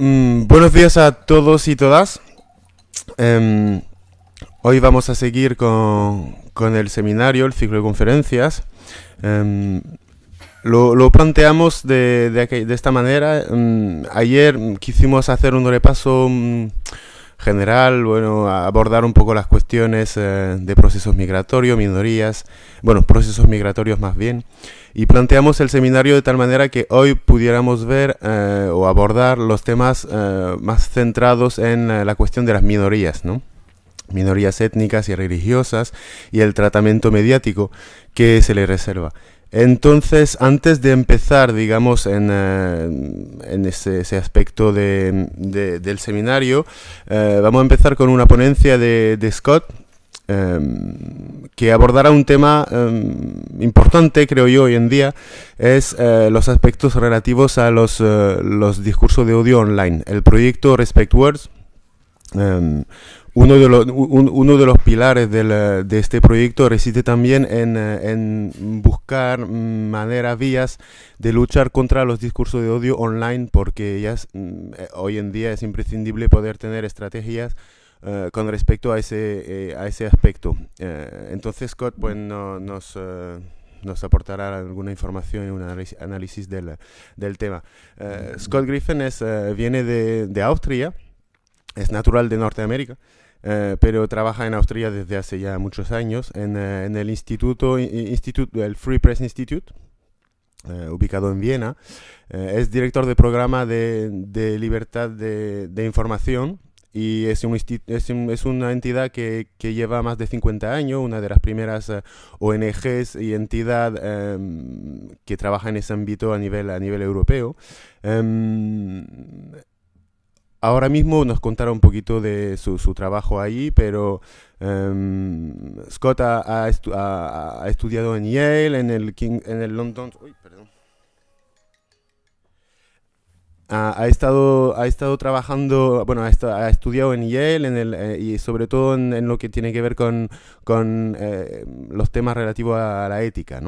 Mm, buenos días a todos y todas. Em, hoy vamos a seguir con, el seminario, el ciclo de conferencias. Em, lo, planteamos de, de, esta manera. Em, ayer quisimos hacer un repaso mm, general, bueno, abordar un poco las cuestiones eh, de procesos migratorios, minorías, bueno, procesos migratorios más bien, y planteamos el seminario de tal manera que hoy pudiéramos ver eh, o abordar los temas eh, más centrados en eh, la cuestión de las minorías, ¿no? minorías étnicas y religiosas y el tratamiento mediático que se le reserva. Entonces, antes de empezar, digamos, en, ese, aspecto del seminario, vamos a empezar con una ponencia de, de Scott, Em, que abordará un tema em, importante, creo yo, hoy en día, es eh, los aspectos relativos a los, eh, los discursos de odio online. El proyecto Respect Words em, uno de, los, uno de los pilares de, eh, de este proyecto reside también en, en, buscar maneras, vías de luchar contra los discursos de odio online, porque ellas, mm, hoy en día es imprescindible poder tener estrategias eh, con respecto a ese, eh, a ese aspecto. Eh, entonces, Scott pues, nos, nos, aportará alguna información y un análisis del, tema. Scott Griffin es, viene de, de, Austria, es natural de Norteamérica. pero trabaja en Austria desde hace ya muchos años en, el instituto, instituto, el Free Press Institute, ubicado en Viena. es director de programa de, libertad de, de información y es, un es, es, una entidad que, lleva más de 50 años, una de las primeras eh, ONGs y entidad em, que trabaja en ese ámbito a nivel, a nivel europeo. Em, ahora mismo nos contará un poquito de su, su trabajo ahí pero em, Scott ha, ha, estudiado en Yale, en el, King, en el London... Ha, estado, ha estado trabajando, bueno, ha, ha estudiado en Yale en el, eh, y sobre todo en, lo que tiene que ver con, con eh, los temas relativos a, la ética,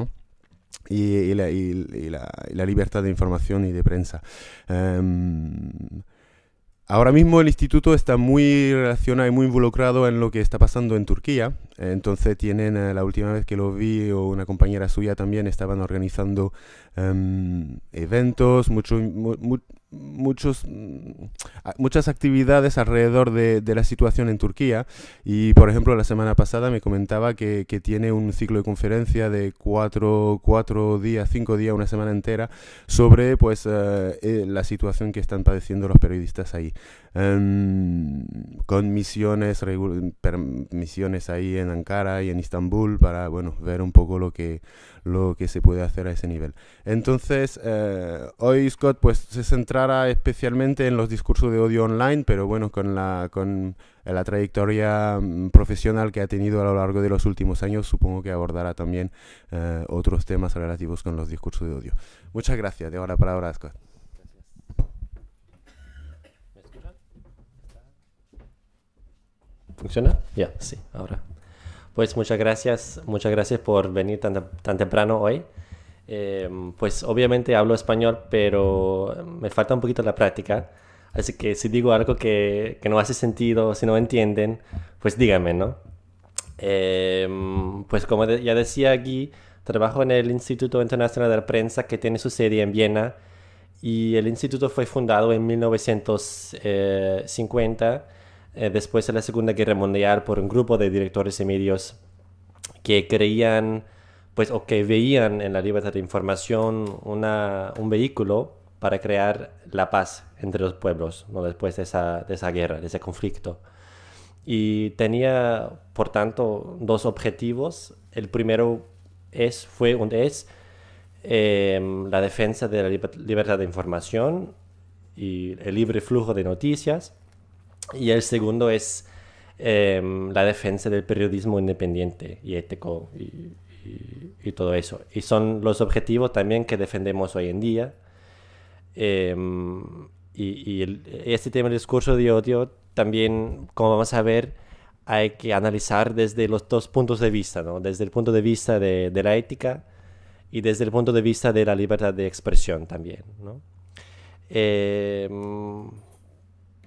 Y, la, libertad de información y de prensa. Em, ahora mismo el instituto está muy relacionado y muy involucrado en lo que está pasando en Turquía. Entonces tienen, eh, la última vez que lo vi, o una compañera suya también, estaban organizando em, eventos, mucho, muchos, mm, muchas actividades alrededor de, la situación en Turquía y por ejemplo la semana pasada me comentaba que, tiene un ciclo de conferencia de cuatro, días, cinco días, una semana entera sobre pues eh, eh, la situación que están padeciendo los periodistas ahí. Em, con misiones, misiones ahí en Ankara y en Istambul para bueno, ver un poco lo que, lo que se puede hacer a ese nivel. Entonces, eh, hoy Scott pues, se centrará especialmente en los discursos de odio online, pero bueno, con la, con la trayectoria mm, profesional que ha tenido a lo largo de los últimos años, supongo que abordará también eh, otros temas relativos con los discursos de odio. Muchas gracias. De ahora para ahora, Scott. ¿Funciona? Ya, sí, ahora. Pues muchas gracias, muchas gracias por venir tan, temprano hoy. Em, pues obviamente hablo español, pero me falta un poquito la práctica. Así que si digo algo que, no hace sentido, si no entienden, pues díganme, ¿no? Em, pues como ya decía aquí, trabajo en el Instituto Internacional de la Prensa que tiene su sede en Viena y el instituto fue fundado en 1950 eh, después de la Segunda Guerra Mundial por un grupo de directores y medios que creían pues o que veían en la libertad de información un vehículo para crear la paz entre los pueblos después de esa, guerra, de ese conflicto. Y tenía, por tanto, dos objetivos. El primero es, fue es em, la defensa de la libertad de información y el libre flujo de noticias. Y el segundo es em, la defensa del periodismo independiente y ético y, todo eso. Y son los objetivos también que defendemos hoy en día. Em, y, este tema del discurso de odio también, como vamos a ver, hay que analizar desde los dos puntos de vista, ¿no? desde el punto de vista de, la ética y desde el punto de vista de la libertad de expresión también. ¿no? Em,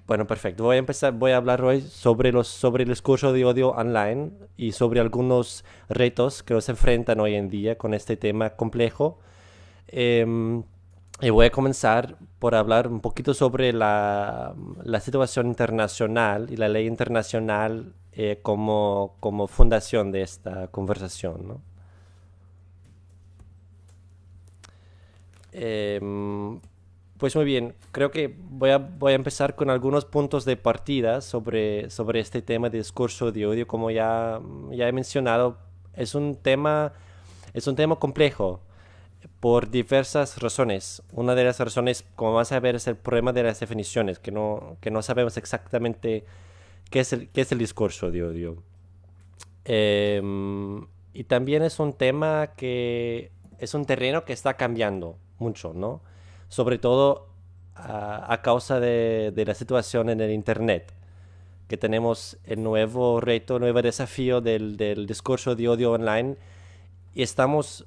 bueno, perfecto. Voy a empezar, voy a hablar hoy sobre, sobre el discurso de odio online y sobre algunos retos que se enfrentan hoy en día con este tema complejo. Em, y voy a comenzar por hablar un poquito sobre la, situación internacional y la ley internacional eh, como, como fundación de esta conversación. ¿no? Em, pues muy bien, creo que voy a, voy a empezar con algunos puntos de partida sobre, sobre este tema de discurso de odio. Como ya, ya he mencionado, es un tema, es un tema complejo por diversas razones. Una de las razones, como vas a ver, es el problema de las definiciones, que no, que no sabemos exactamente qué es el, qué es el discurso de odio. Em, y también es un tema que es un terreno que está cambiando mucho, ¿no? sobre todo a, causa de, la situación en el Internet, que tenemos el nuevo reto, nuevo desafío del, discurso de odio online y estamos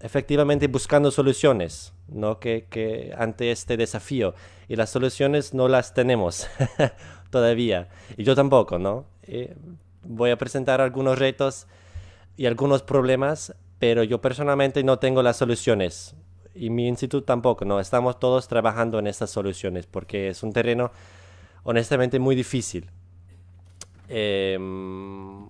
efectivamente buscando soluciones ¿no? que, ante este desafío y las soluciones no las tenemos todavía y yo tampoco no eh, voy a presentar algunos retos y algunos problemas pero yo personalmente no tengo las soluciones y mi instituto tampoco, no, estamos todos trabajando en estas soluciones porque es un terreno honestamente muy difícil. Em,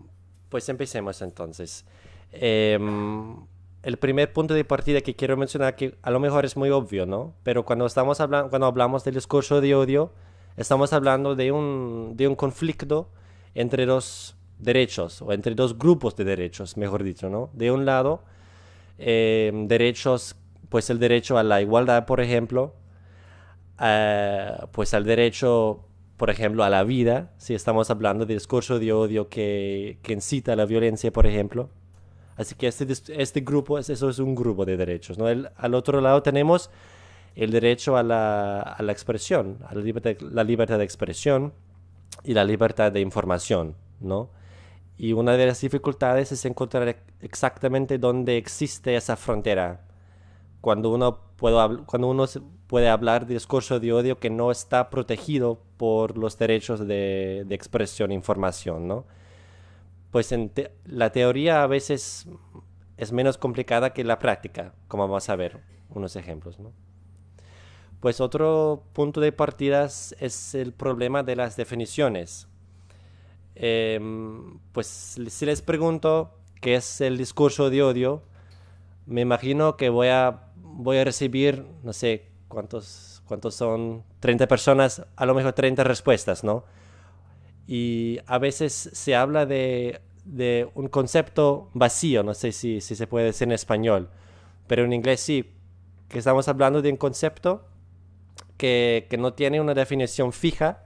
pues empecemos entonces. Em, el primer punto de partida que quiero mencionar, que a lo mejor es muy obvio, ¿no? Pero cuando, estamos hablando, cuando hablamos del discurso de odio, estamos hablando de un, de un conflicto entre dos derechos, o entre dos grupos de derechos, mejor dicho, ¿no? De un lado, eh, derechos pues el derecho a la igualdad, por ejemplo, eh, pues al derecho, por ejemplo, a la vida, si estamos hablando de discurso de odio que, incita a la violencia, por ejemplo. Así que este, este grupo, eso es un grupo de derechos. al otro lado tenemos el derecho a la, expresión, a la libertad, la libertad, de expresión y la libertad de información, ¿no? Y una de las dificultades es encontrar exactamente dónde existe esa frontera cuando uno, puede, cuando uno puede hablar de discurso de odio que no está protegido por los derechos de, expresión e información, ¿no? Pues la teoría a veces es menos complicada que la práctica, como vamos a ver unos ejemplos, ¿no? Pues otro punto de partida es el problema de las definiciones. Em, pues si les pregunto qué es el discurso de odio, me imagino que voy a voy a recibir, no sé cuántos, cuántos son, 30 personas, a lo mejor 30 respuestas, ¿no? Y a veces se habla de, de un concepto vacío, no sé si, si se puede decir en español, pero en inglés sí, que estamos hablando de un concepto que, que, no tiene una definición fija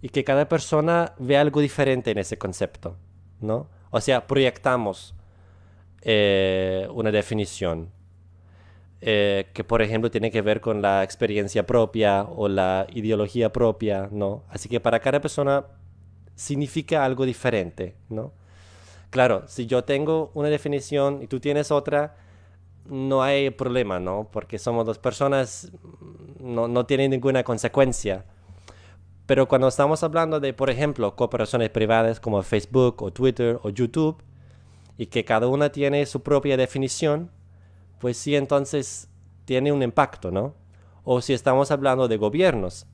y que cada persona ve algo diferente en ese concepto, ¿no? O sea, proyectamos eh, una definición eh, que por ejemplo tiene que ver con la experiencia propia o la ideología propia, ¿no? Así que para cada persona significa algo diferente, ¿no? Claro, si yo tengo una definición y tú tienes otra, no hay problema, ¿no? Porque somos dos personas, no, no tienen ninguna consecuencia. Pero cuando estamos hablando de, por ejemplo, cooperaciones privadas como Facebook o Twitter o YouTube, y que cada una tiene su propia definición, pues sí, entonces tiene un impacto, ¿no? O si estamos hablando de gobiernos,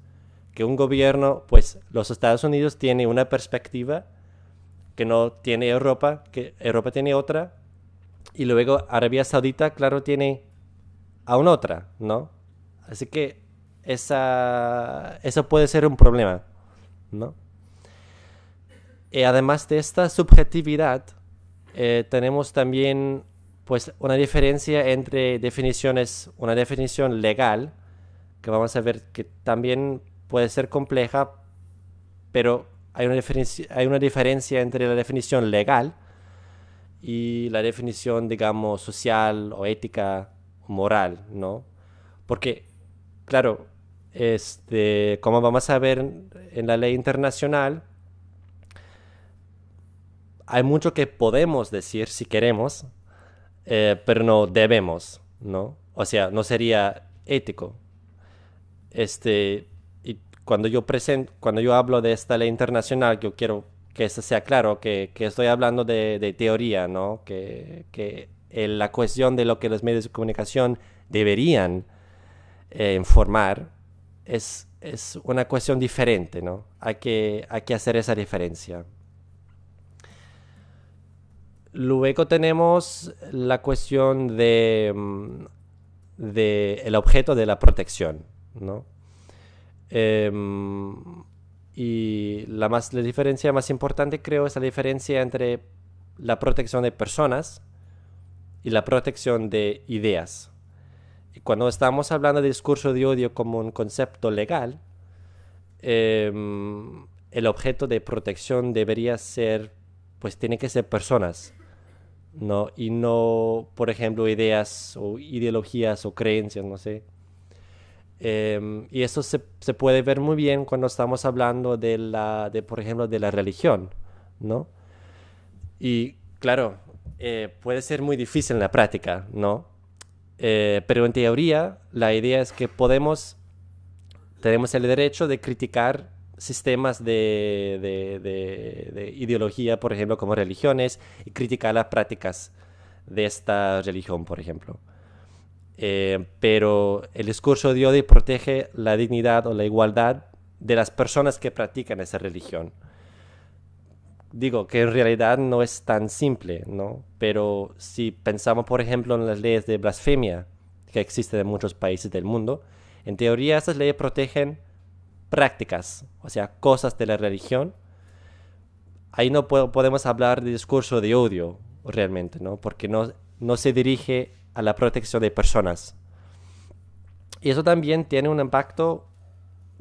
que un gobierno, pues los Estados Unidos tiene una perspectiva que no tiene Europa, que Europa tiene otra, y luego Arabia Saudita, claro, tiene aún otra, ¿no? Así que esa, eso puede ser un problema, ¿no? Y eh, además de esta subjetividad, eh, tenemos también pues una diferencia entre definiciones, una definición legal, que vamos a ver que también puede ser compleja, pero hay una, hay una diferencia entre la definición legal y la definición, digamos, social o ética o moral, ¿no? Porque, claro, este, como vamos a ver en la ley internacional, hay mucho que podemos decir si queremos, eh, pero no debemos, ¿no? O sea, no sería ético. Este, y cuando yo presento, cuando yo hablo de esta ley internacional, yo quiero que esto sea claro, que, estoy hablando de, teoría, ¿no? Que, que la cuestión de lo que los medios de comunicación deberían eh, informar es, una cuestión diferente, ¿no? Hay hay que hacer esa diferencia. Luego tenemos la cuestión mm, de, el objeto de la protección, ¿no? Em, y la, la diferencia más importante creo es la diferencia entre la protección de personas y la protección de ideas. cuando estamos hablando de discurso de odio como un concepto legal, em, el objeto de protección debería ser, pues tiene que ser personas ¿no? Y no, por ejemplo, ideas o ideologías o creencias, no sé. Em, y eso se, puede ver muy bien cuando estamos hablando de, la, por ejemplo, de la religión, ¿no? Y claro, eh, puede ser muy difícil en la práctica, ¿no? Eh, pero en teoría, la idea es que podemos, tenemos el derecho de criticar sistemas de, ideología, por ejemplo, como religiones, y criticar las prácticas de esta religión, por ejemplo. Eh, pero el discurso de odio protege la dignidad o la igualdad de las personas que practican esa religión. Digo que en realidad no es tan simple, ¿no? Pero si pensamos, por ejemplo, en las leyes de blasfemia que existen en muchos países del mundo, en teoría esas leyes protegen prácticas, o sea, cosas de la religión, ahí no podemos hablar de discurso de odio realmente, ¿no? Porque no, se dirige a la protección de personas. Y eso también tiene un impacto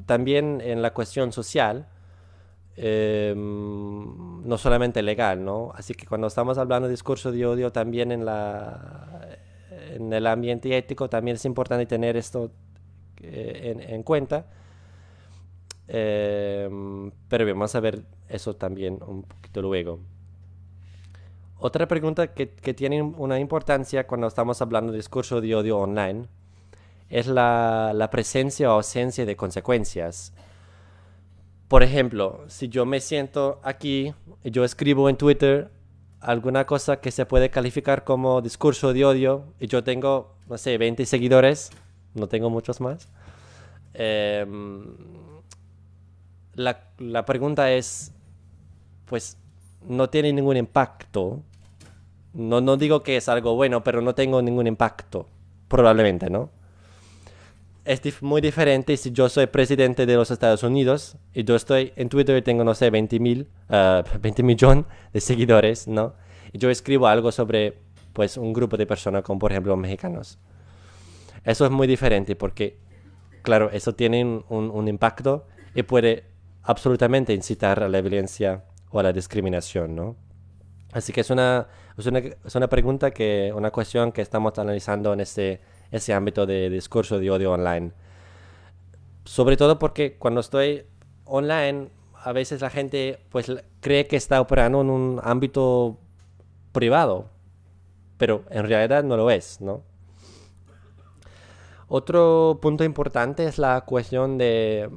también en la cuestión social, em, no solamente legal, Así que cuando estamos hablando de discurso de odio también en, la, en el ambiente ético, también es importante tener esto eh, en, cuenta Em, pero vamos a ver eso también un poquito luego. Otra pregunta que, tiene una importancia cuando estamos hablando de discurso de odio online es la, presencia o ausencia de consecuencias. Por ejemplo, si yo me siento aquí y yo escribo en Twitter alguna cosa que se puede calificar como discurso de odio y yo tengo, no sé, 20 seguidores, no tengo muchos más, eh, la, la pregunta es, pues no tiene ningún impacto. No, no digo que es algo bueno, pero no tengo ningún impacto, probablemente, ¿no? Es muy diferente si yo soy presidente de los Estados Unidos y yo estoy en Twitter y tengo, no sé, 20 mil, 20 ah, millones de seguidores, ¿no? Y yo escribo algo sobre, pues, un grupo de personas como, por ejemplo, mexicanos. Eso es muy diferente porque, claro, eso tiene un, un impacto y puede absolutamente incitar a la violencia o a la discriminación, ¿no? Así que es una, es una, es una pregunta que, una cuestión que estamos analizando en ese, ese ámbito de discurso de odio online. Sobre todo porque cuando estoy online, a veces la gente pues cree que está operando en un ámbito privado, pero en realidad no lo es, ¿no? Otro punto importante es la cuestión de,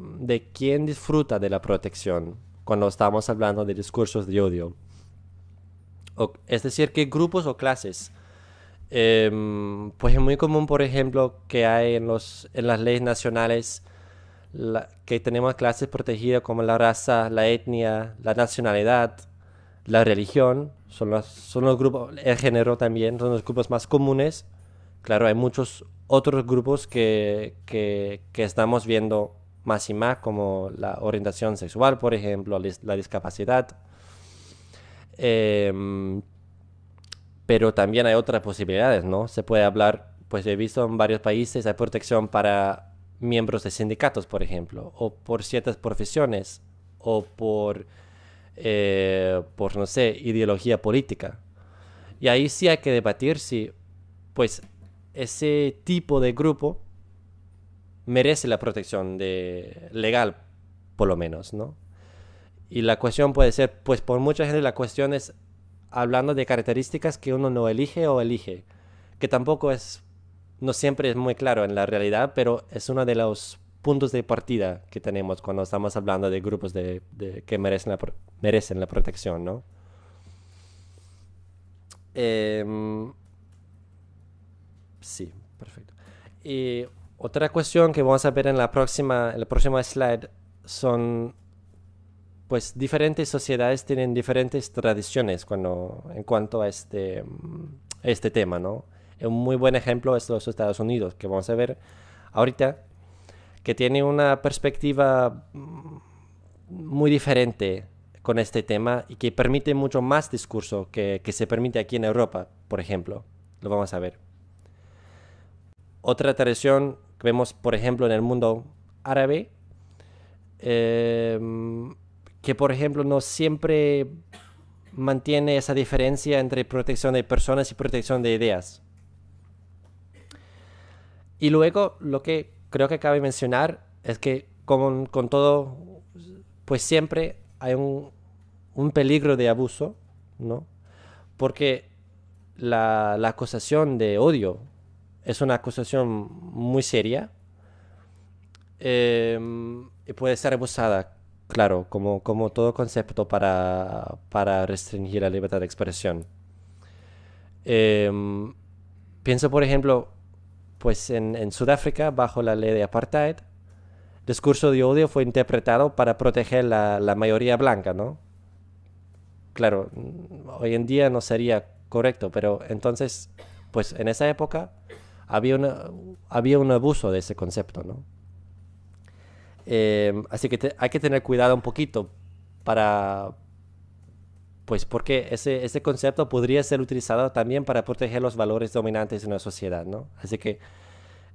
quién disfruta de la protección cuando estamos hablando de discursos de odio. es decir, qué grupos o clases. Em, pues es muy común, por ejemplo, que hay en, los, en las leyes nacionales que tenemos clases protegidas como la raza, la etnia, la nacionalidad, la religión, son los, son los grupos, el género también, son los grupos más comunes. Claro, hay muchos otros grupos que, estamos viendo más y más, como la orientación sexual, por ejemplo, la discapacidad. Em, pero también hay otras posibilidades, ¿no? Se puede hablar, pues he visto en varios países, hay protección para miembros de sindicatos, por ejemplo, o por ciertas profesiones, o por, eh, por no sé, ideología política. Y ahí sí hay que debatir si, pues, ese tipo de grupo merece la protección de legal, por lo menos, ¿no? Y la cuestión puede ser, pues por mucha gente la cuestión es hablando de características que uno no elige o elige, que tampoco es, no siempre es muy claro en la realidad, pero es uno de los puntos de partida que tenemos cuando estamos hablando de grupos de, que merecen la, merecen la protección, ¿no? Em, Sí, perfecto. Y otra cuestión que vamos a ver en la próxima, slide son, pues, diferentes sociedades tienen diferentes tradiciones cuando, en cuanto a este, este tema, ¿no? Un muy buen ejemplo es los Estados Unidos, que vamos a ver ahorita, que tiene una perspectiva muy diferente con este tema y que permite mucho más discurso que, que se permite aquí en Europa, por ejemplo. Lo vamos a ver. Otra tradición que vemos, por ejemplo, en el mundo árabe, em, que por ejemplo no siempre mantiene esa diferencia entre protección de personas y protección de ideas. Y luego lo que creo que cabe mencionar es que con, todo, pues siempre hay un, peligro de abuso, ¿no? Porque la, la acusación de odio es una acusación muy seria em, y puede ser abusada, claro, como, como todo concepto para, para restringir la libertad de expresión. Em, pienso, por ejemplo, pues en, Sudáfrica, bajo la ley de apartheid, discurso de odio fue interpretado para proteger la, la mayoría blanca, ¿no? Claro, hoy en día no sería correcto, pero entonces, pues en esa época había, había un abuso de ese concepto, ¿no? Eh, así que hay que tener cuidado un poquito para, pues porque ese, concepto podría ser utilizado también para proteger los valores dominantes de una sociedad, ¿no? Así que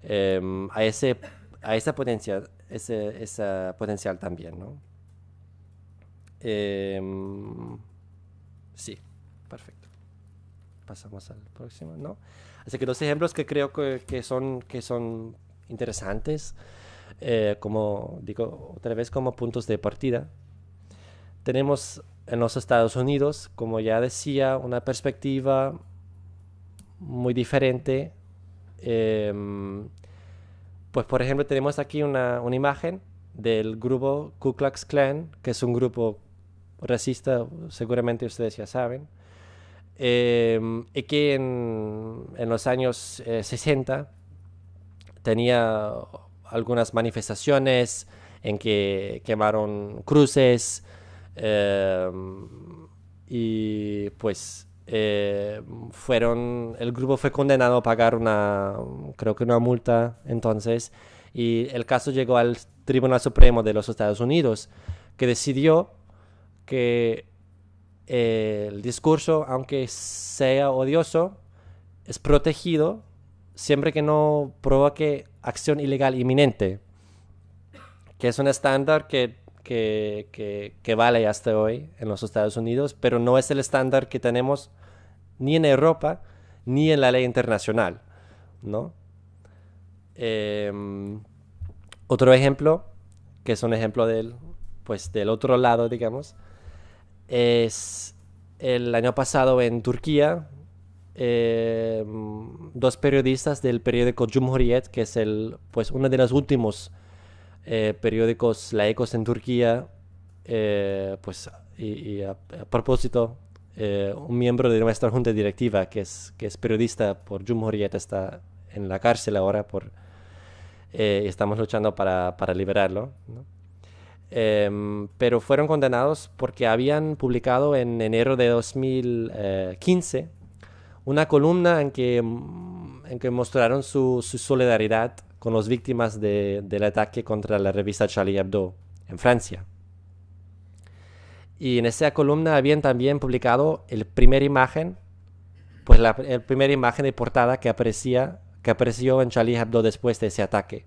em, a, ese, a esa, potencial, ese, potencial también, ¿no? Em, sí, perfecto. Pasamos al próximo, ¿no? Así que dos ejemplos que creo que, son, interesantes, eh, como digo otra vez, como puntos de partida. Tenemos en los Estados Unidos, como ya decía, una perspectiva muy diferente. Em, pues por ejemplo tenemos aquí una, una, imagen del grupo Ku Klux Klan, que es un grupo racista, seguramente ustedes ya saben, Em, y que en, los años 60 eh, tenía algunas manifestaciones en que quemaron cruces em, y pues eh, fueron el grupo fue condenado a pagar una creo que una multa entonces y el caso llegó al Tribunal Supremo de los Estados Unidos que decidió que el discurso, aunque sea odioso, es protegido siempre que no provoque acción ilegal inminente, que es un estándar que, que, vale hasta hoy en los Estados Unidos, pero no es el estándar que tenemos ni en Europa ni en la ley internacional, ¿no? Em, otro ejemplo, que es un ejemplo del, pues, del otro lado, digamos, es el año pasado en Turquía, eh, dos periodistas del periódico Cumhuriyet, que es el, pues, uno de los últimos eh, periódicos laicos en Turquía, eh, pues, y, a, propósito, un miembro de nuestra junta directiva, que es, que es periodista por Cumhuriyet, está en la cárcel ahora por, y estamos luchando para, para liberarlo. Em, pero fueron condenados porque habían publicado en enero de 2015 eh, una columna en que, mm, en que mostraron su, su solidaridad con las víctimas del ataque contra la revista Charlie Hebdo en Francia. Y en esa columna habían también publicado la primera imagen, pues la, primera imagen de portada que, aparecía, que apareció en Charlie Hebdo después de ese ataque.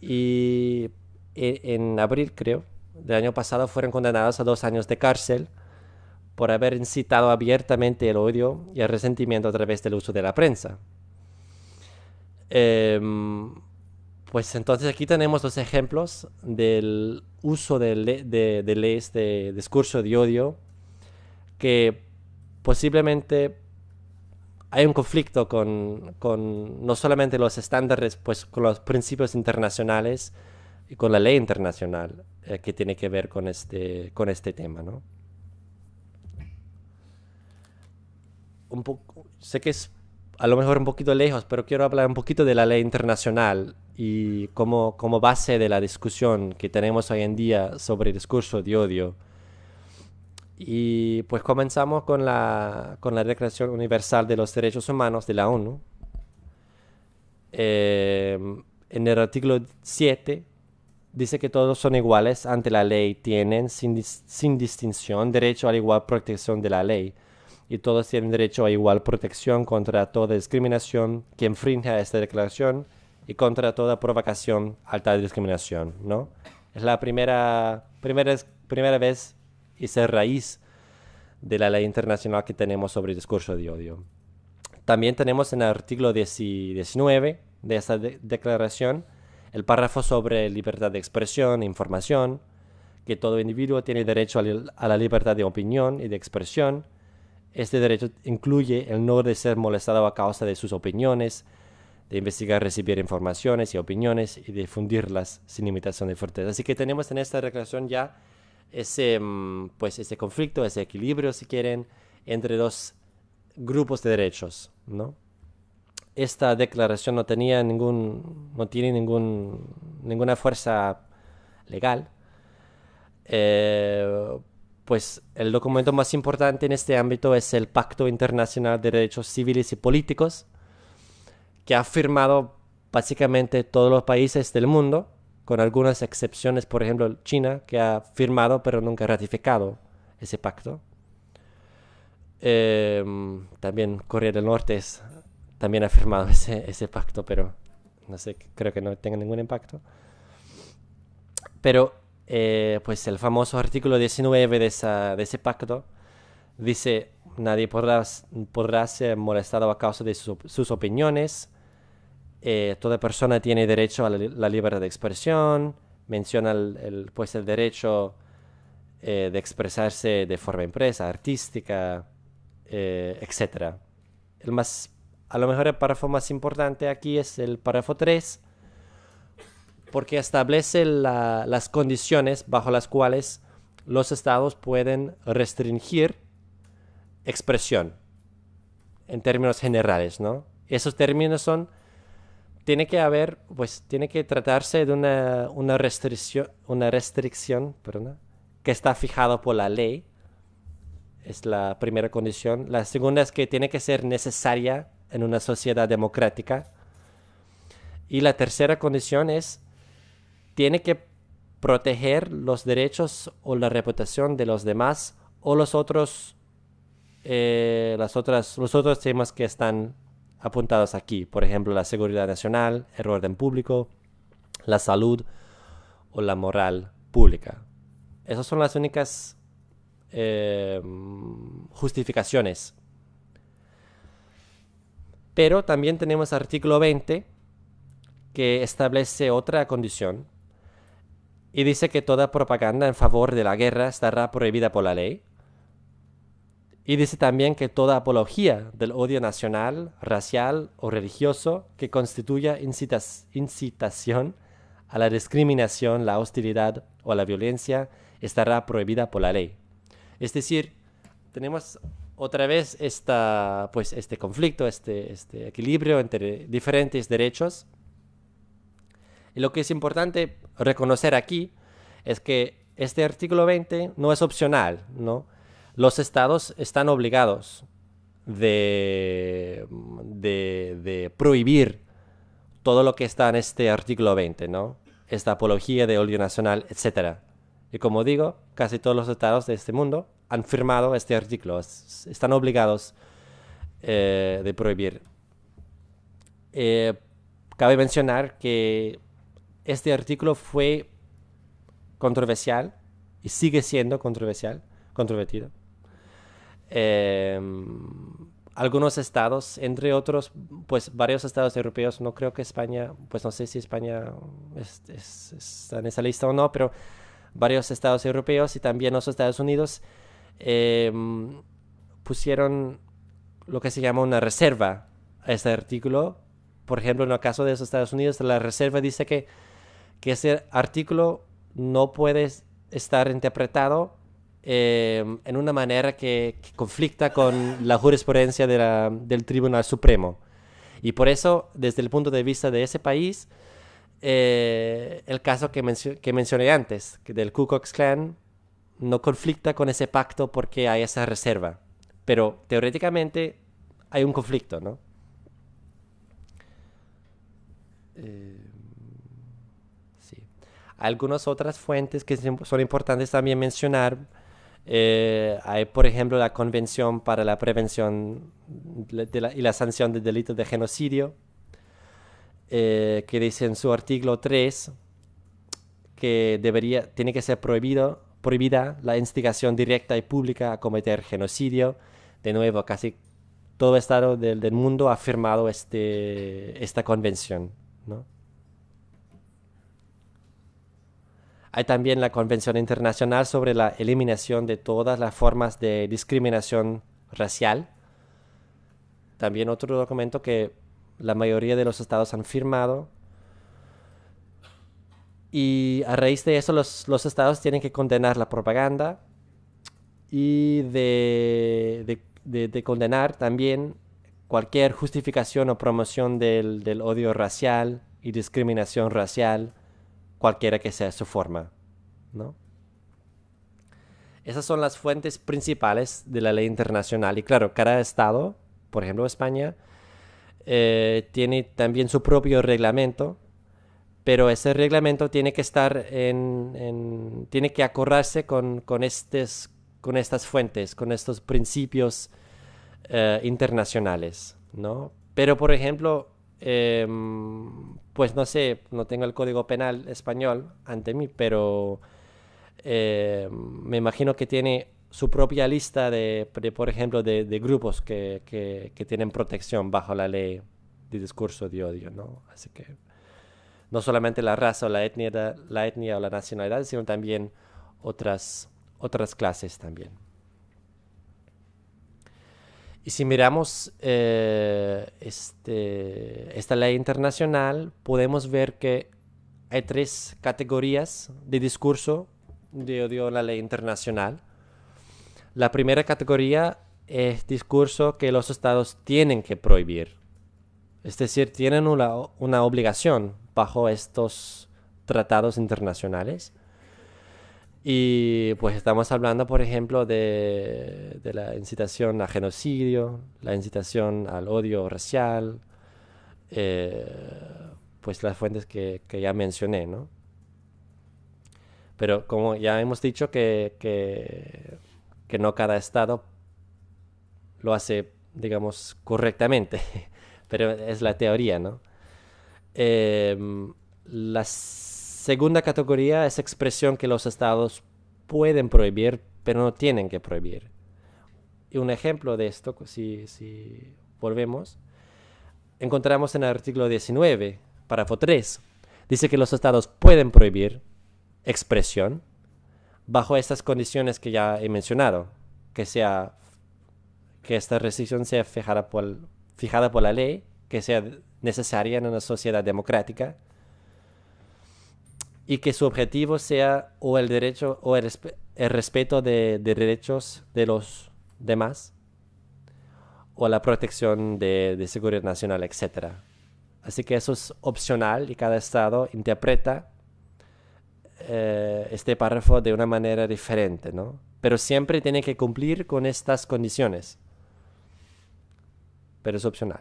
Y en abril, creo, del año pasado, fueron condenados a dos años de cárcel por haber incitado abiertamente el odio y el resentimiento a través del uso de la prensa. Em, pues entonces aquí tenemos dos ejemplos del uso de, de, leyes de discurso de odio que posiblemente hay un conflicto con, con, no solamente los estándares, pues con los principios internacionales, y con la ley internacional eh, que tiene que ver con este, con este tema, ¿no? Un poco, sé que es a lo mejor un poquito lejos, pero quiero hablar un poquito de la ley internacional y como, como base de la discusión que tenemos hoy en día sobre el discurso de odio. Y pues comenzamos con la, con la Declaración Universal de los Derechos Humanos de la ONU. Eh, en el artículo 7 dice que todos son iguales ante la ley, tienen sin, distinción derecho a la igual protección de la ley y todos tienen derecho a igual protección contra toda discriminación que infrinja esta declaración y contra toda provocación a tal discriminación, ¿no? Es la primera, primera, primera vez y es raíz de la ley internacional que tenemos sobre discurso de odio. También tenemos en el artículo 19 de esta declaración el párrafo sobre libertad de expresión e información, que todo individuo tiene derecho a la libertad de opinión y de expresión. Este derecho incluye el no de ser molestado a causa de sus opiniones, de investigar, recibir informaciones y opiniones y difundirlas sin limitación de fuerza. Así que tenemos en esta declaración ya ese, mm, pues, ese conflicto, ese equilibrio, si quieren, entre dos grupos de derechos, ¿no? esta declaración no tenía ningún, no tiene ningún, ninguna fuerza legal, eh, pues el documento más importante en este ámbito es el Pacto Internacional de Derechos Civiles y Políticos, que ha firmado básicamente todos los países del mundo, con algunas excepciones, por ejemplo China, que ha firmado pero nunca ratificado ese pacto. Eh, también Corea del Norte es también ha firmado ese, pacto, pero no sé, creo que no tenga ningún impacto. Pero, eh, pues el famoso artículo 19 de, ese pacto dice, nadie podrá, podrá, ser molestado a causa de sus opiniones, eh, toda persona tiene derecho a la, libertad de expresión, menciona el, pues el derecho eh, de expresarse de forma impresa, artística, etc. El más a lo mejor el párrafo más importante aquí es el párrafo 3, porque establece las condiciones bajo las cuales los estados pueden restringir expresión en términos generales, ¿no? Esos términos son, tiene que haber, pues tiene que tratarse de una, restricción, una restricción que está fijada por la ley, es la primera condición. La segunda es que tiene que ser necesaria en una sociedad democrática. Y la tercera condición es, tiene que proteger los derechos o la reputación de los demás o los otros, eh, las otras, los otros temas que están apuntados aquí, por ejemplo, la seguridad nacional, el orden público, la salud o la moral pública. Esas son las únicas eh, justificaciones pero también tenemos artículo 20 que establece otra condición y dice que toda propaganda en favor de la guerra estará prohibida por la ley. Y dice también que toda apología del odio nacional, racial o religioso que constituya incitación a la discriminación, la hostilidad o la violencia estará prohibida por la ley. Es decir, tenemos otra vez pues, este conflicto, este, este, equilibrio entre diferentes derechos. Y lo que es importante reconocer aquí es que este artículo 20 no es opcional, ¿no? Los estados están obligados de, prohibir todo lo que está en este artículo 20, Esta apología de odio nacional, etc. Y como digo, casi todos los estados de este mundo han firmado este artículo, están obligados eh, de prohibir. Eh, cabe mencionar que este artículo fue controversial y sigue siendo controversial, controvertido. Eh, algunos estados, entre otros, pues varios estados europeos, no creo que España, pues no sé si España está en esa lista o no, pero varios estados europeos y también los Estados Unidos Em, pusieron lo que se llama una reserva a ese artículo. Por ejemplo, en el caso de los Estados Unidos, la reserva dice que, que ese artículo no puede estar interpretado em, en una manera que, conflicta con la jurisprudencia del Tribunal Supremo. Y por eso, desde el punto de vista de ese país, eh, el caso que, que mencioné antes, del Ku Klux Klan, no conflicta con ese pacto porque hay esa reserva. Pero teóricamente hay un conflicto, ¿no? Eh, sí. Algunas otras fuentes que son importantes también mencionar. Eh, hay, por ejemplo, la Convención para la Prevención y la Sanción de Delitos de Genocidio, eh, que dice en su artículo 3 que debería, tiene que ser prohibido prohibida la instigación directa y pública a cometer genocidio. De nuevo, casi todo Estado del, mundo ha firmado este, esta convención. Hay también la Convención Internacional sobre la Eliminación de todas las formas de discriminación racial. También otro documento que la mayoría de los estados han firmado y a raíz de eso los, estados tienen que condenar la propaganda y de, condenar también cualquier justificación o promoción del, odio racial y discriminación racial, cualquiera que sea su forma. ¿no? Esas son las fuentes principales de la ley internacional. Y claro, cada estado, por ejemplo España, eh, tiene también su propio reglamento pero ese reglamento tiene que estar en, tiene que acorrarse con, con, con estas fuentes, con estos principios eh, internacionales, ¿no? Pero, por ejemplo, em, pues no sé, no tengo el código penal español ante mí, pero em, me imagino que tiene su propia lista de, por ejemplo, de, grupos que, que tienen protección bajo la ley de discurso de odio, ¿no? Así que no solamente la raza o la etnia, la o la nacionalidad, sino también otras, otras clases también. Y si miramos eh, este, esta ley internacional, podemos ver que hay tres categorías de discurso de odio en la ley internacional. La primera categoría es discurso que los estados tienen que prohibir. Es decir, tienen una, una obligación bajo estos tratados internacionales. Y pues estamos hablando, por ejemplo, de, la incitación a genocidio, la incitación al odio racial, eh, pues las fuentes que, ya mencioné, ¿no? Pero como ya hemos dicho que, que, que no cada estado lo hace, digamos, correctamente, pero es la teoría, ¿no? Em, la segunda categoría es expresión que los estados pueden prohibir, pero no tienen que prohibir. Y un ejemplo de esto, si, volvemos, encontramos en el artículo 19, párrafo 3. Dice que los estados pueden prohibir expresión bajo estas condiciones que ya he mencionado, que, sea, que esta restricción sea por, fijada por la ley, que sea necesaria en una sociedad democrática y que su objetivo sea o el derecho o el, respeto de, derechos de los demás o la protección de, seguridad nacional, etc. Así que eso es opcional y cada estado interpreta eh, este párrafo de una manera diferente, Pero siempre tiene que cumplir con estas condiciones. Pero es opcional.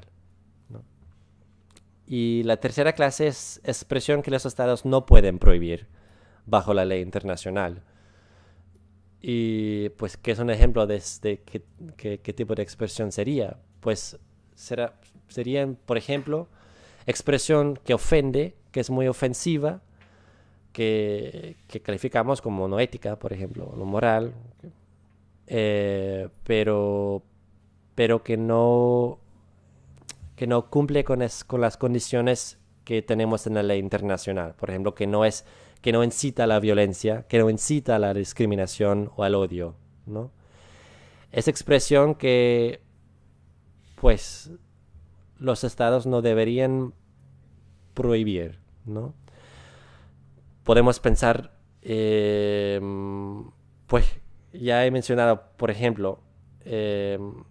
Y la tercera clase es expresión que los estados no pueden prohibir bajo la ley internacional. Y pues, ¿qué es un ejemplo de, qué, qué, tipo de expresión sería? Pues será, serían, por ejemplo, expresión que ofende, que es muy ofensiva, que, que calificamos como no ética, por ejemplo, no moral, eh, pero, pero que no que no cumple con, con las condiciones que tenemos en la ley internacional. Por ejemplo, que no, es, que no incita a la violencia, que no incita a la discriminación o al odio. ¿no? Es expresión que, pues, los estados no deberían prohibir. ¿no? Podemos pensar, em, pues, ya he mencionado, por ejemplo, em,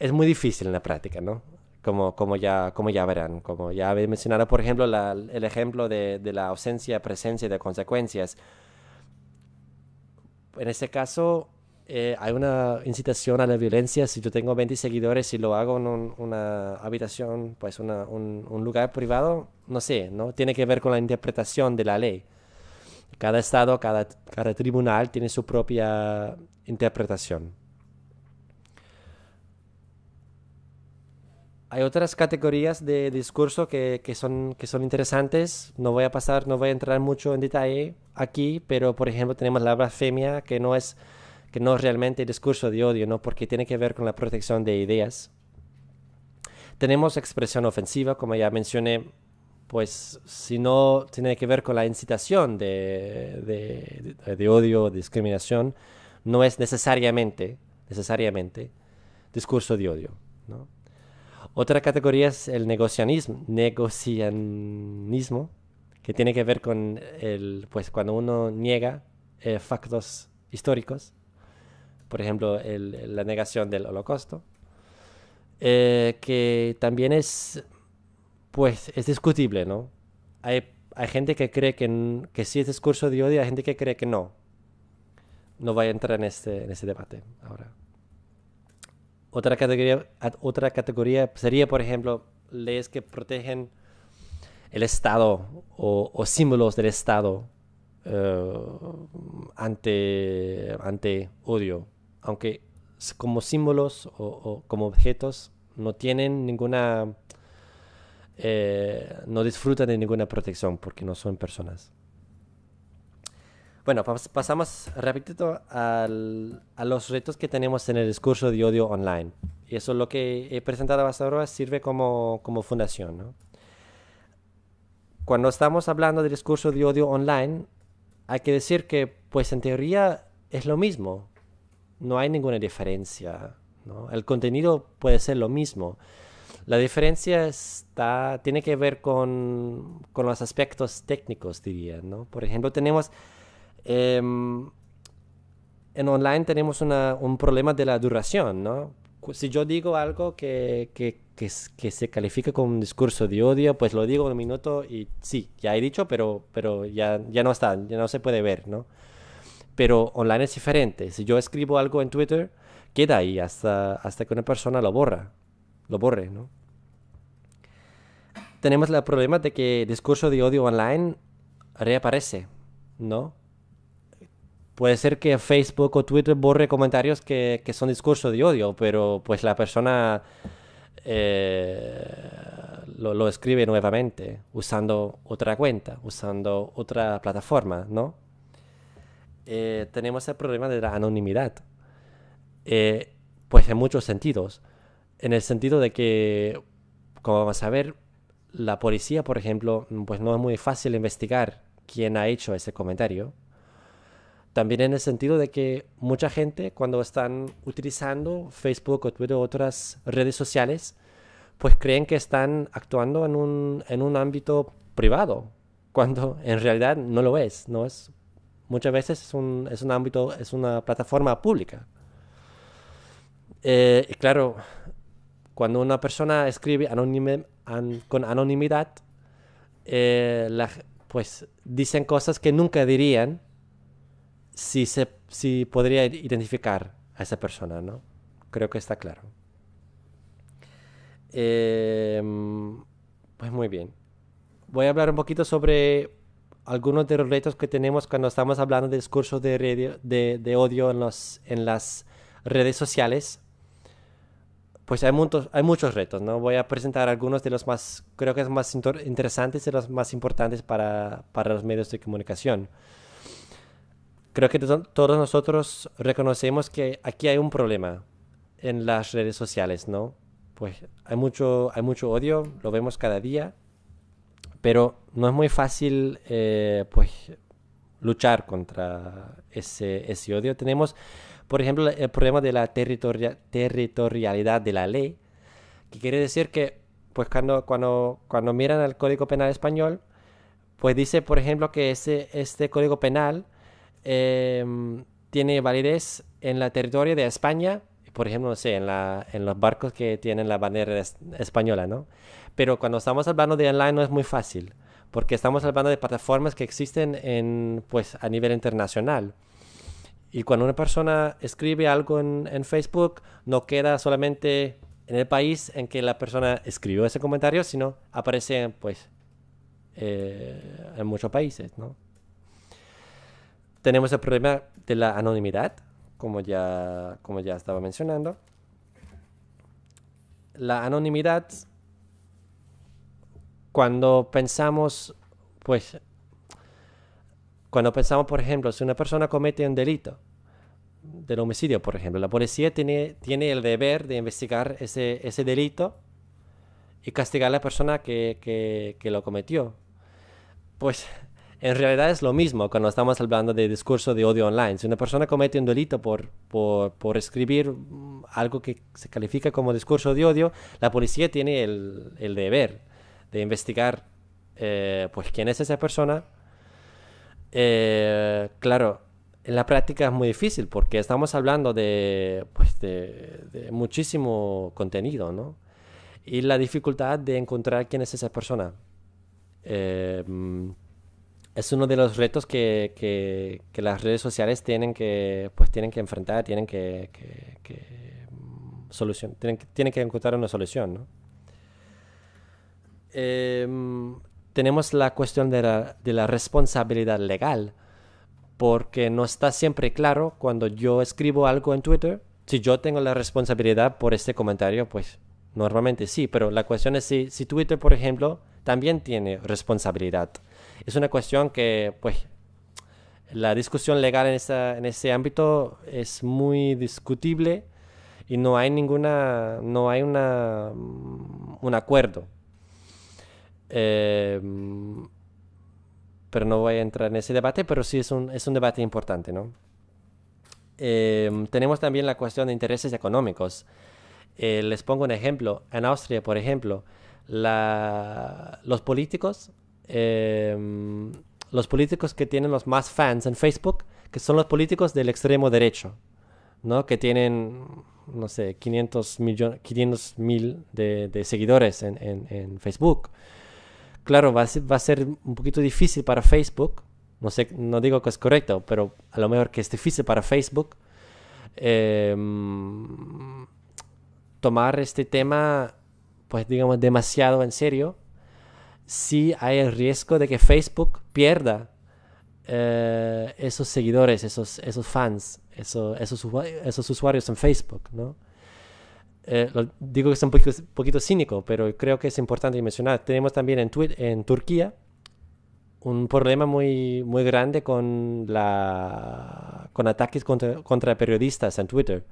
es muy difícil en la práctica, ¿no? Como, como, ya, como ya verán, como ya habéis mencionado, por ejemplo, el ejemplo de, la ausencia, presencia y de consecuencias. En este caso, eh, hay una incitación a la violencia. Si yo tengo 20 seguidores y lo hago en una habitación, pues un, un, lugar privado, no sé, ¿no? Tiene que ver con la interpretación de la ley. Cada estado, cada, cada tribunal tiene su propia interpretación. Hay otras categorías de discurso que, son, que son interesantes. No voy a pasar, no voy a entrar mucho en detalle aquí, pero por ejemplo tenemos la blasfemia, que no es, que no es realmente discurso de odio, ¿no? porque tiene que ver con la protección de ideas. Tenemos expresión ofensiva, como ya mencioné, pues si no tiene que ver con la incitación de, odio o odio, discriminación, no es necesariamente, necesariamente discurso de odio. ¿no? Otra categoría es el negocianismo, negocianismo que tiene que ver con el, pues, cuando uno niega eh, factos históricos, por ejemplo, la negación del holocausto, eh, que también es, pues, es discutible, ¿no? Hay, gente que cree que, que sí es discurso de odio, hay gente que cree que no. No voy a entrar en este, en este debate ahora. Otra categoría, sería, por ejemplo, leyes que protegen el Estado o, símbolos del Estado eh, ante, ante odio, aunque como símbolos o, como objetos no tienen ninguna, eh, no disfrutan de ninguna protección porque no son personas. Bueno, pasamos rapidito a los retos que tenemos en el discurso de odio online. Y eso es lo que he presentado hasta ahora, sirve como, como fundación. Cuando estamos hablando del discurso de odio online, hay que decir que, pues en teoría, es lo mismo. No hay ninguna diferencia. El contenido puede ser lo mismo. La diferencia está, tiene que ver con, con los aspectos técnicos, diría. Por ejemplo, tenemos Em, en online tenemos un problema de la duración, ¿no? Si yo digo algo que, que, se califica como un discurso de odio, pues lo digo en un minuto y sí, ya he dicho, pero, pero ya, ya no está, ya no se puede ver, ¿no? Pero online es diferente. Si yo escribo algo en Twitter, queda ahí hasta, hasta que una persona lo borra, lo borre, ¿no? Tenemos el problema de que el discurso de odio online reaparece, ¿no? puede ser que Facebook o Twitter borre comentarios que, son discurso de odio, pero pues la persona eh, lo, escribe nuevamente usando otra cuenta, usando otra plataforma, ¿no? Eh, tenemos el problema de la anonimidad, eh, pues en muchos sentidos. En el sentido de que, como vamos a ver, la policía, por ejemplo, pues no es muy fácil investigar quién ha hecho ese comentario también en el sentido de que mucha gente cuando están utilizando Facebook o Twitter u otras redes sociales, pues creen que están actuando en un, ámbito privado, cuando en realidad no lo es, no es muchas veces es un, ámbito, es una plataforma pública. Eh, y claro, cuando una persona escribe con anonimidad, eh, pues dicen cosas que nunca dirían si, se, podría identificar a esa persona, ¿no? Creo que está claro. Em, pues muy bien. Voy a hablar un poquito sobre algunos de los retos que tenemos cuando estamos hablando de discursos de, de, odio en, las redes sociales. Pues hay, muchos, hay muchos retos, ¿no? Voy a presentar algunos de los más, creo que es más interesantes y los más importantes para, para los medios de comunicación. Creo que todos nosotros reconocemos que aquí hay un problema en las redes sociales, ¿no? Pues hay mucho, hay mucho odio, lo vemos cada día, pero no es muy fácil, eh, pues, luchar contra ese, ese odio. Tenemos, por ejemplo, el problema de la territorialidad de la ley, que quiere decir que, pues, cuando, cuando, cuando miran al Código Penal Español, pues dice, por ejemplo, que ese, este Código Penal Em, tiene validez en la territorio de España, por ejemplo, no sé, en, los barcos que tienen la bandera española, ¿no? Pero cuando estamos hablando de online no es muy fácil, porque estamos hablando de plataformas que existen en, pues, a nivel internacional. Y cuando una persona escribe algo en, Facebook, no queda solamente en el país en que la persona escribió ese comentario, sino aparece pues, eh, en muchos países, ¿no? Tenemos el problema de la anonimidad, como ya, como ya estaba mencionando. La anonimidad, cuando pensamos, pues, cuando pensamos, por ejemplo, si una persona comete un delito, del homicidio, por ejemplo, la policía tiene, tiene el deber de investigar ese, ese delito y castigar a la persona que, que, que lo cometió. Pues en realidad es lo mismo cuando estamos hablando de discurso de odio online. Si una persona comete un delito por, por, escribir mm, algo que se califica como discurso de odio, la policía tiene el, el deber de investigar eh, pues quién es esa persona. Eh, claro, en la práctica es muy difícil porque estamos hablando de, pues de, muchísimo contenido, ¿no? Y la dificultad de encontrar quién es esa persona. Eh, mm, es uno de los retos que, las redes sociales tienen que, pues, tienen que enfrentar, tienen que, mm, solución, tienen, tienen, que encontrar una solución. Em, tenemos la cuestión de la, responsabilidad legal, porque no está siempre claro cuando yo escribo algo en Twitter, si yo tengo la responsabilidad por este comentario, pues normalmente sí, pero la cuestión es si Twitter, por ejemplo, también tiene responsabilidad es una cuestión que, pues, la discusión legal en, en ese ámbito es muy discutible y no hay ninguna, no hay una, mm, un acuerdo. Eh, mm, pero no voy a entrar en ese debate, pero sí es un, es un debate importante, ¿no? Eh, tenemos también la cuestión de intereses económicos. Eh, les pongo un ejemplo. En Austria, por ejemplo, la, los políticos Em, los políticos que tienen los más fans en Facebook, que son los políticos del extremo derecho, ¿no? Que tienen, no sé, 500 mil de, seguidores en, Facebook. Claro, va a, ser, un poquito difícil para Facebook, no sé, no digo que es correcto, pero a lo mejor que es difícil para Facebook em, tomar este tema, pues digamos, demasiado en serio sí hay el riesgo de que Facebook pierda eh, esos seguidores, esos, fans, esos, usuarios en Facebook, ¿no? Eh, digo que es un poquito, poquito, cínico, pero creo que es importante mencionar. Tenemos también en, en Turquía un problema muy, grande con, con ataques contra, periodistas en Twitter.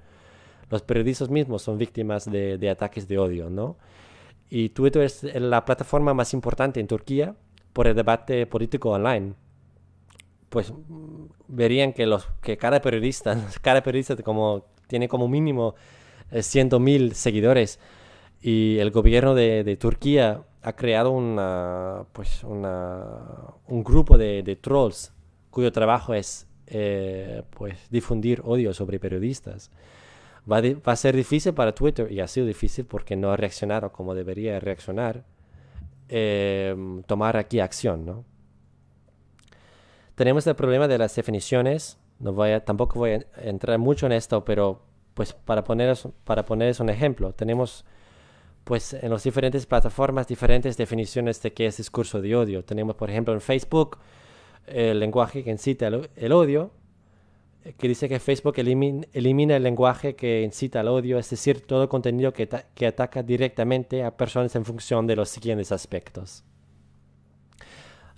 Los periodistas mismos son víctimas de, de ataques de odio, ¿no? Y Twitter es la plataforma más importante en Turquía por el debate político online. Pues mm, verían que, los, que cada periodista, cada periodista como, tiene como mínimo 100.000 eh, seguidores. Y el gobierno de, Turquía ha creado pues un grupo de, trolls cuyo trabajo es eh, pues, difundir odio sobre periodistas. Va, a ser difícil para Twitter y ha sido difícil porque no ha reaccionado como debería reaccionar, em, tomar aquí acción, Tenemos el problema de las definiciones, no voy tampoco voy a entrar mucho en esto, pero pues para poneros, para ponerles un ejemplo, tenemos pues en las diferentes plataformas diferentes definiciones de qué es discurso de odio. Tenemos por ejemplo en Facebook el lenguaje que incita el odio, que dice que Facebook elimina, el lenguaje que incita al odio, es decir, todo contenido que, ataca directamente a personas en función de los siguientes aspectos.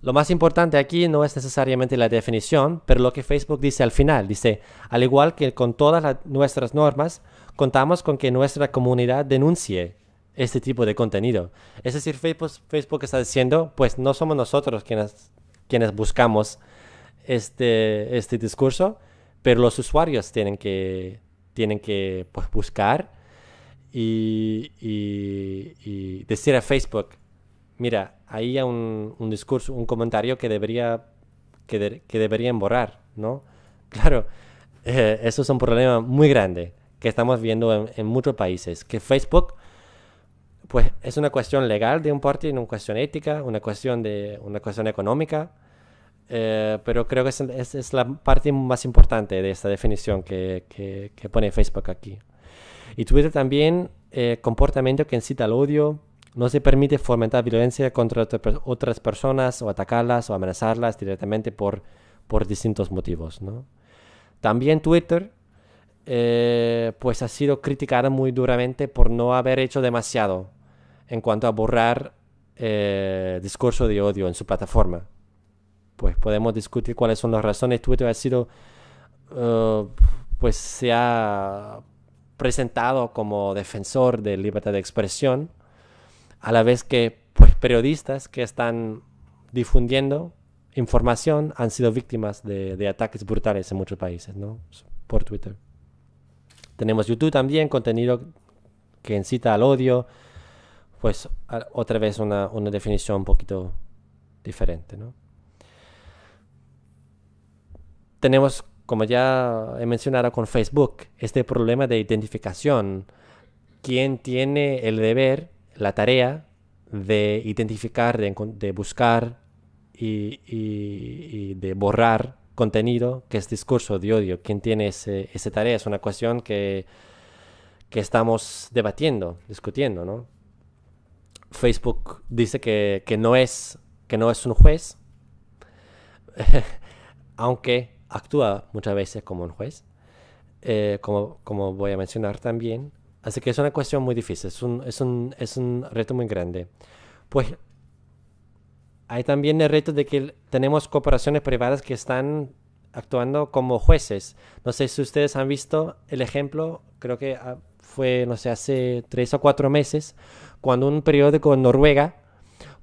Lo más importante aquí no es necesariamente la definición, pero lo que Facebook dice al final. Dice, al igual que con todas nuestras normas, contamos con que nuestra comunidad denuncie este tipo de contenido. Es decir, Facebook, está diciendo, pues no somos nosotros quienes, buscamos este, este discurso, pero los usuarios tienen que, tienen que pues, buscar y, decir a Facebook, mira, ahí hay un, discurso, un comentario que, debería, que, deberían borrar, ¿no? Claro, eh, eso es un problema muy grande que estamos viendo en, muchos países, que Facebook, pues es una cuestión legal de un parte, una cuestión ética, una cuestión, de, una cuestión económica, eh, pero creo que es, es, la parte más importante de esta definición que, pone Facebook aquí. Y Twitter también, eh, comportamiento que incita al odio, no se permite fomentar violencia contra otras personas o atacarlas o amenazarlas directamente por, distintos motivos. También Twitter eh, pues ha sido criticada muy duramente por no haber hecho demasiado en cuanto a borrar discurso de odio en su plataforma pues podemos discutir cuáles son las razones. Twitter ha sido, eh, pues se ha presentado como defensor de libertad de expresión, a la vez que pues, periodistas que están difundiendo información han sido víctimas de, ataques brutales en muchos países, ¿no? Por Twitter. Tenemos YouTube también, contenido que incita al odio, pues otra vez una, una definición un poquito diferente, ¿no? tenemos, como ya he mencionado con Facebook, este problema de identificación. ¿Quién tiene el deber, la tarea de identificar, de, buscar y, de borrar contenido que es discurso de odio? ¿Quién tiene ese, esa tarea? Es una cuestión que, estamos debatiendo, discutiendo, ¿no? Facebook dice que, no es, que no es un juez, aunque actúa muchas veces como un juez, eh, como, voy a mencionar también. Así que es una cuestión muy difícil, es un, reto muy grande. Pues hay también el reto de que tenemos corporaciones privadas que están actuando como jueces. No sé si ustedes han visto el ejemplo, creo que ah, fue, no sé, hace tres o cuatro meses, cuando un periódico en Noruega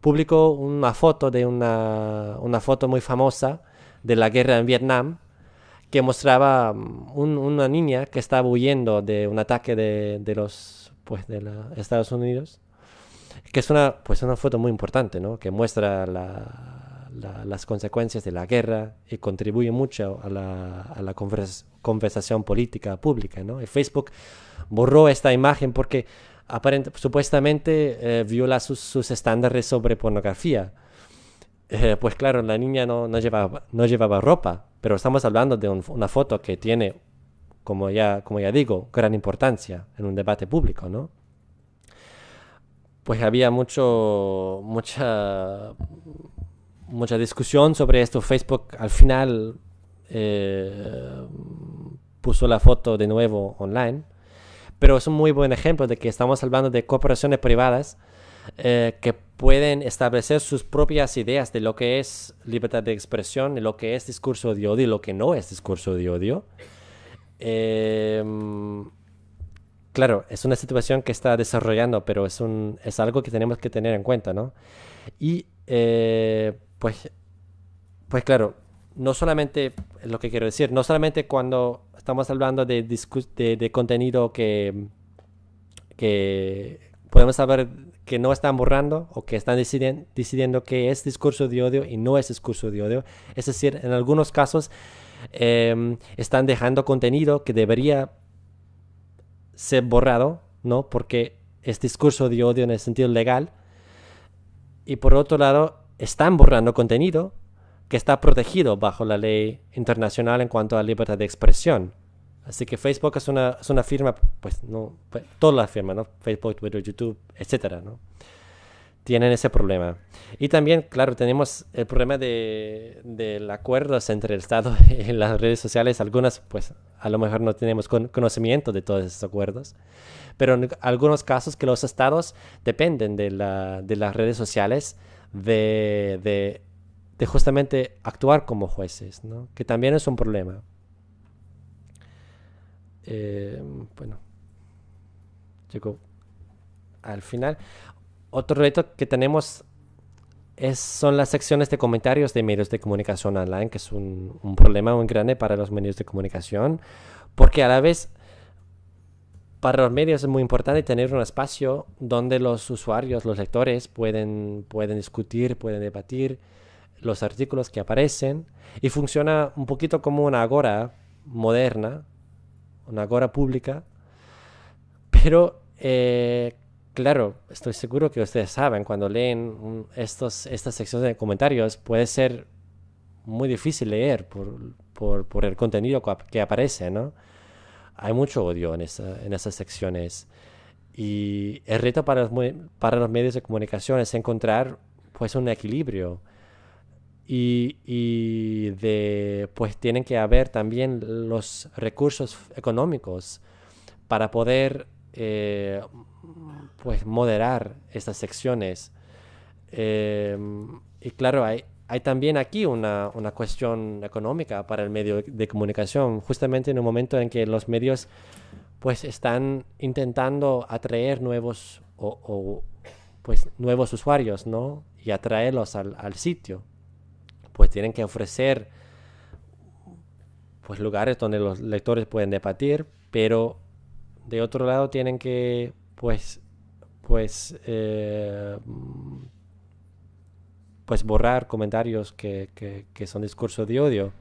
publicó una foto de una, una foto muy famosa de la guerra en Vietnam, que mostraba mm, una niña que estaba huyendo de un ataque de, de los pues, de Estados Unidos, que es una, pues, una foto muy importante, ¿no? que muestra las consecuencias de la guerra y contribuye mucho a la, conversación política pública. ¿no? Y Facebook borró esta imagen porque aparente, supuestamente eh, viola sus, sus estándares sobre pornografía eh, pues claro, la niña no, no, llevaba, ropa, pero estamos hablando de una foto que tiene, como ya, digo, gran importancia en un debate público, ¿no? Pues había mucha, mucha discusión sobre esto. Facebook al final eh, puso la foto de nuevo online, pero es un muy buen ejemplo de que estamos hablando de corporaciones privadas eh, que pueden establecer sus propias ideas de lo que es libertad de expresión, de lo que es discurso de odio y lo que no es discurso de odio. Em, claro, es una situación que está desarrollando, pero es, un, es algo que tenemos que tener en cuenta, ¿no? Y eh, pues, pues claro, no solamente, lo que quiero decir, no solamente cuando estamos hablando de, de, contenido que, que podemos hablar que no están borrando o que están decidiendo que es discurso de odio y no es discurso de odio. Es decir, en algunos casos em, están dejando contenido que debería ser borrado, ¿no? Porque es discurso de odio en el sentido legal. Y por otro lado, están borrando contenido que está protegido bajo la ley internacional en cuanto a libertad de expresión. Así que Facebook es una, firma, pues no, pues, todas las firmas, ¿no? Facebook, Twitter, YouTube, etcétera, ¿no? Tienen ese problema. Y también, claro, tenemos el problema de, los acuerdos entre el Estado y las redes sociales. Algunas, pues, a lo mejor no tenemos conocimiento de todos esos acuerdos. Pero en algunos casos que los estados dependen de, las redes sociales de, de justamente actuar como jueces, ¿no? Que también es un problema. Em, bueno, llegó al final. Otro reto que tenemos es, son las secciones de comentarios de medios de comunicación online, que es un, problema muy grande para los medios de comunicación, porque a la vez para los medios es muy importante tener un espacio donde los usuarios, los lectores pueden, pueden discutir, pueden debatir los artículos que aparecen y funciona un poquito como una agora moderna, una agora pública. Pero, eh, claro, estoy seguro que ustedes saben, cuando leen estos, estas secciones de comentarios, puede ser muy difícil leer por, por, el contenido que aparece, ¿no? Hay mucho odio en, esa, en esas secciones. Y el reto para los, para los medios de comunicación es encontrar pues un equilibrio y, pues tienen que haber también los recursos económicos para poder eh, pues, moderar estas secciones. Em, y claro, hay, también aquí una, cuestión económica para el medio de comunicación, justamente en un momento en que los medios pues, están intentando atraer nuevos pues, nuevos usuarios, Y atraerlos al sitio pues tienen que ofrecer pues lugares donde los lectores pueden debatir, pero de otro lado tienen que pues pues eh, pues borrar comentarios que, que, son discursos de odio.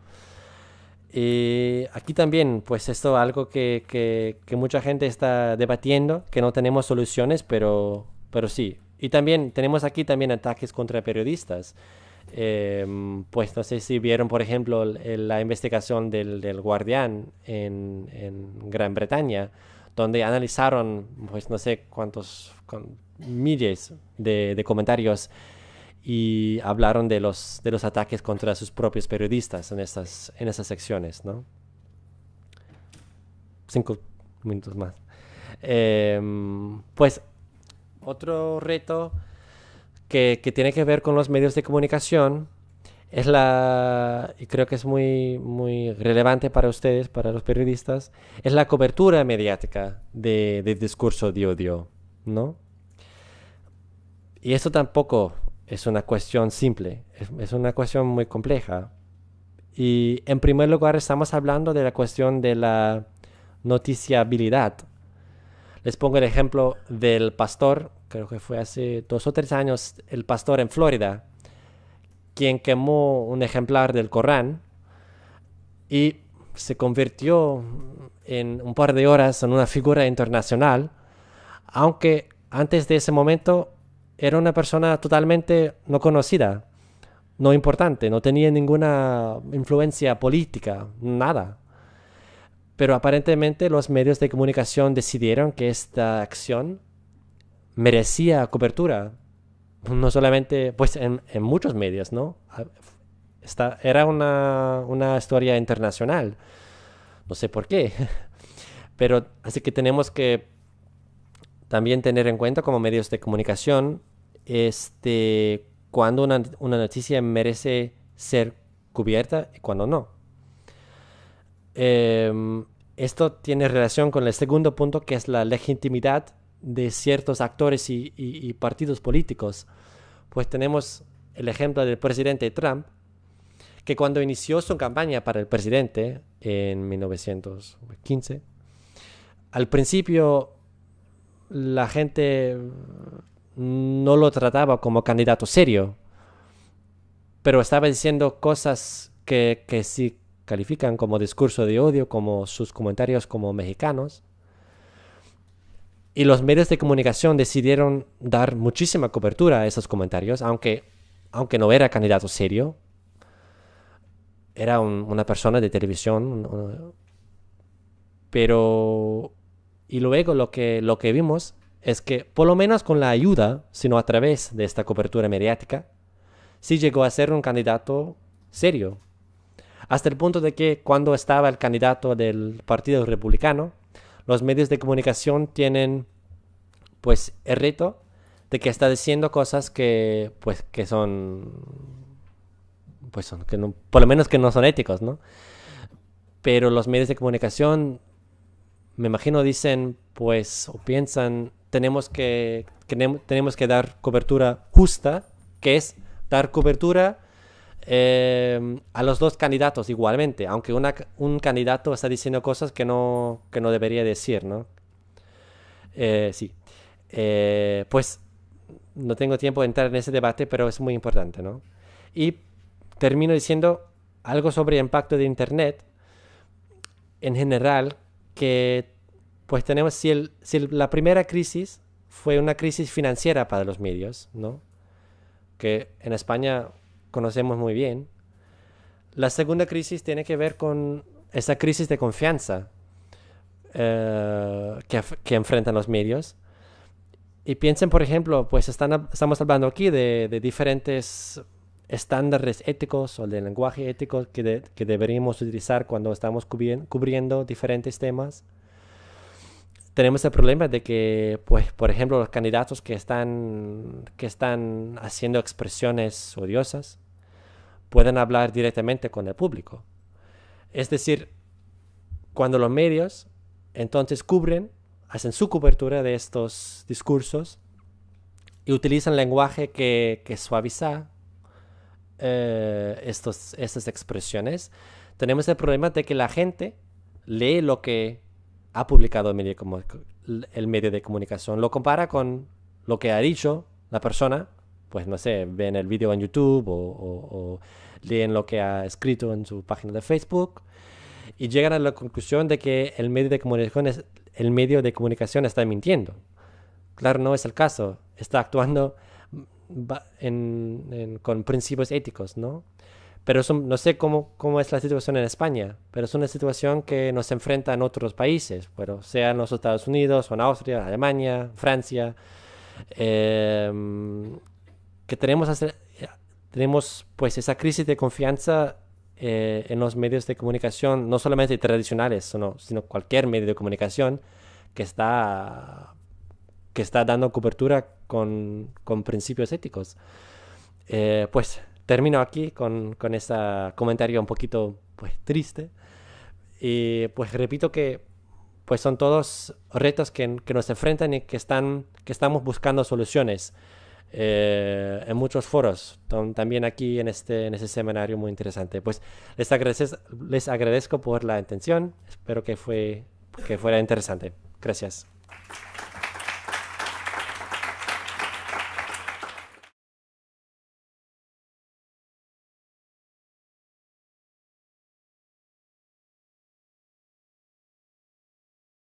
Y aquí también, pues esto es algo que, mucha gente está debatiendo, que no tenemos soluciones, pero, pero sí. Y también tenemos aquí también ataques contra periodistas. Em, pues no sé si vieron, por ejemplo, la investigación del, Guardián en, Gran Bretaña, donde analizaron, pues no sé cuántos, miles de, comentarios y hablaron de los, de los ataques contra sus propios periodistas en estas, en esas secciones, Cinco minutos más. Em, pues otro reto que, tiene que ver con los medios de comunicación es la, y creo que es muy, muy relevante para ustedes, para los periodistas, es la cobertura mediática del discurso de odio, ¿no? Y esto tampoco es una cuestión simple, es, es una cuestión muy compleja. Y en primer lugar estamos hablando de la cuestión de la noticiabilidad. Les pongo el ejemplo del pastor creo que fue hace dos o tres años, el pastor en Florida, quien quemó un ejemplar del Corán y se convirtió en un par de horas en una figura internacional, aunque antes de ese momento era una persona totalmente no conocida, no importante, no tenía ninguna influencia política, nada. Pero aparentemente los medios de comunicación decidieron que esta acción merecía cobertura, no solamente, pues en, muchos medios, ¿no? Ah, era una, historia internacional, no sé por qué, pero así que tenemos que también tener en cuenta como medios de comunicación, este, cuando una, noticia merece ser cubierta y cuando no. Em, esto tiene relación con el segundo punto, que es la legitimidad de ciertos actores y, partidos políticos. Pues tenemos el ejemplo del presidente Trump, que cuando inició su campaña para el presidente en 1915, al principio la gente no lo trataba como candidato serio, pero estaba diciendo cosas que, que sí califican como discurso de odio, como sus comentarios como mexicanos. Y los medios de comunicación decidieron dar muchísima cobertura a esos comentarios, aunque, aunque no era candidato serio. Era una persona de televisión. Pero... Y luego lo que, lo que vimos es que, por lo menos con la ayuda, sino a través de esta cobertura mediática, sí llegó a ser un candidato serio. Hasta el punto de que cuando estaba el candidato del Partido Republicano, los medios de comunicación tienen pues el reto de que está diciendo cosas que pues que son pues son que no, por lo menos que no son éticos, ¿no? Pero los medios de comunicación me imagino dicen pues o piensan tenemos que, que tenemos que dar cobertura justa, que es dar cobertura Em, a los dos candidatos igualmente, aunque un candidato está diciendo cosas que no, que no debería decir, ¿no? Eh, sí. Eh, pues no tengo tiempo de entrar en ese debate, pero es muy importante, ¿no? Y termino diciendo algo sobre el impacto de Internet en general, que pues tenemos, si, el, si la primera crisis fue una crisis financiera para los medios, ¿no? Que en España conocemos muy bien. La segunda crisis tiene que ver con esa crisis de confianza eh, que, que, enfrentan los medios. Y piensen, por ejemplo, pues están, estamos hablando aquí de, diferentes estándares éticos o de lenguaje ético que, que deberíamos utilizar cuando estamos cubriendo diferentes temas. Tenemos el problema de que, pues, por ejemplo, los candidatos que están, que están haciendo expresiones odiosas, pueden hablar directamente con el público. Es decir, cuando los medios entonces cubren, hacen su cobertura de estos discursos y utilizan lenguaje que, suaviza eh, estos, estas expresiones, tenemos el problema de que la gente lee lo que ha publicado el medio, el medio de comunicación, lo compara con lo que ha dicho la persona pues no sé, ven el vídeo en YouTube o, o, leen lo que ha escrito en su página de Facebook y llegan a la conclusión de que el medio de comunicación, es, el medio de comunicación está mintiendo. Claro, no es el caso, está actuando con principios éticos, ¿no? Pero no sé cómo, cómo es la situación en España, pero es una situación que nos enfrenta en otros países, pero sea los Estados Unidos, o en Austria, Alemania, Francia. Em, que tenemos, eh, tenemos pues esa crisis de confianza eh, en los medios de comunicación, no solamente tradicionales, sino, sino, cualquier medio de comunicación que está, que está dando cobertura con, con principios éticos. Eh, pues termino aquí con, con este comentario un poquito pues, triste. Y pues repito que pues son todos retos que, que nos enfrentan y que, están, que estamos buscando soluciones. Eh, en muchos foros, también aquí en este, en seminario muy interesante. Pues les, agradezco, les por la atención, espero que, fue, que fuera interesante. Gracias.